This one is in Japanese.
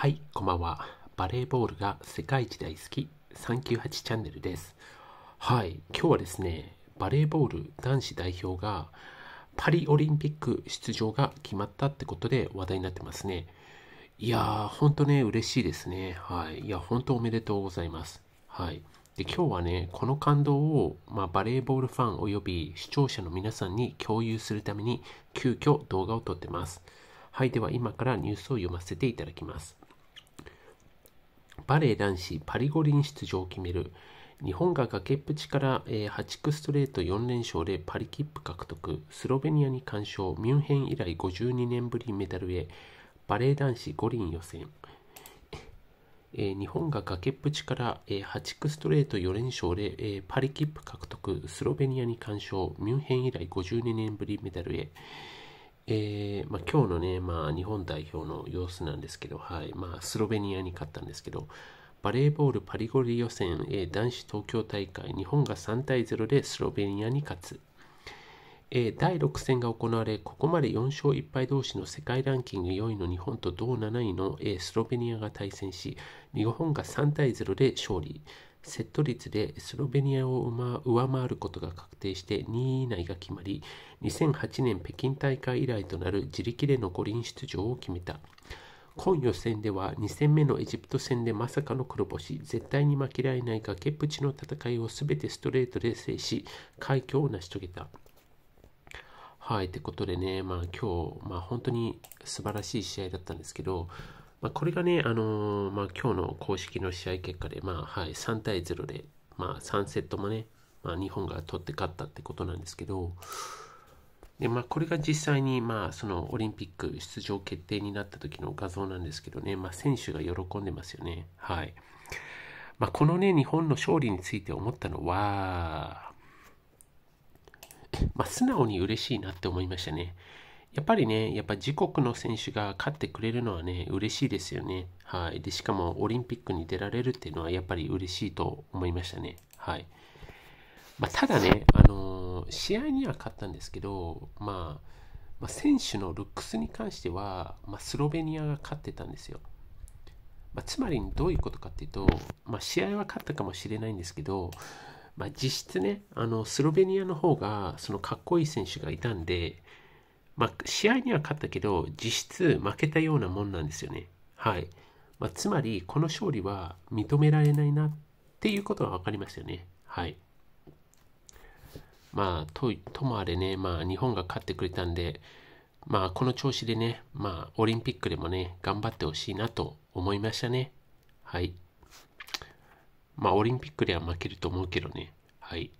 はい、こんばんは。バレーボールが世界一大好き398チャンネルです。はい、今日はですね、バレーボール男子代表がパリオリンピック出場が決まったってことで話題になってますね。いやー、ほんとね、嬉しいですね。はい。いや、ほんとおめでとうございます。はい。で、今日はね、この感動を、まあ、バレーボールファンおよび視聴者の皆さんに共有するために、急遽動画を撮ってます。はい、では今からニュースを読ませていただきます。バレー男子パリ五輪出場を決める日本が崖っぷちから、8区ストレート4連勝でパリ切符獲得スロベニアに完勝ミュンヘン以来52年ぶりメダルへバレー男子五輪予選、日本が崖っぷちから、8区ストレート4連勝で、パリ切符獲得スロベニアに完勝ミュンヘン以来52年ぶりメダルへ、えーまあ、今日のね、まあ、日本代表の様子なんですけど、はいまあ、スロベニアに勝ったんですけど、バレーボールパリゴリ予選、え男子東京大会、日本が3対0でスロベニアに勝つ。え第6戦が行われ、ここまで4勝1敗同士の世界ランキング4位の日本と同7位の、A、スロベニアが対戦し、日本が3対0で勝利。セット率でスロベニアを上回ることが確定して2位以内が決まり2008年北京大会以来となる自力での五輪出場を決めた今予選では2戦目のエジプト戦でまさかの黒星絶対に負けられない崖っぷちの戦いを全てストレートで制し快挙を成し遂げたはい、ってことでね、まあ今日、まあ本当に素晴らしい試合だったんですけど、まあ、これがね、あのー、まあ、今日の公式の試合結果で、まあはい、3対0で、まあ、3セットもね、まあ、日本が取って勝ったってことなんですけど、でまあ、これが実際に、まあ、そのオリンピック出場決定になった時の画像なんですけどね、まあ、選手が喜んでますよね。はいまあ、この、ね、日本の勝利について思ったのは、まあ、素直に嬉しいなって思いましたね。やっぱりね、やっぱ自国の選手が勝ってくれるのはね、嬉しいですよね。はい。で、しかもオリンピックに出られるっていうのはやっぱり嬉しいと思いましたね。はい。まあ、ただね、あのー、試合には勝ったんですけど、まあ、まあ、選手のルックスに関しては、まあ、スロベニアが勝ってたんですよ。まあ、つまりどういうことかっていうと、まあ、試合は勝ったかもしれないんですけど、まあ、実質ねあのスロベニアの方がそのかっこいい選手がいたんで、まあ、試合には勝ったけど、実質負けたようなもんなんですよね。はい。まあ、つまり、この勝利は認められないなっていうことが分かりますよね。はい。まあ、とともあれね、まあ、日本が勝ってくれたんで、まあ、この調子でね、まあ、オリンピックでもね、頑張ってほしいなと思いましたね。はい。まあ、オリンピックでは負けると思うけどね。はい。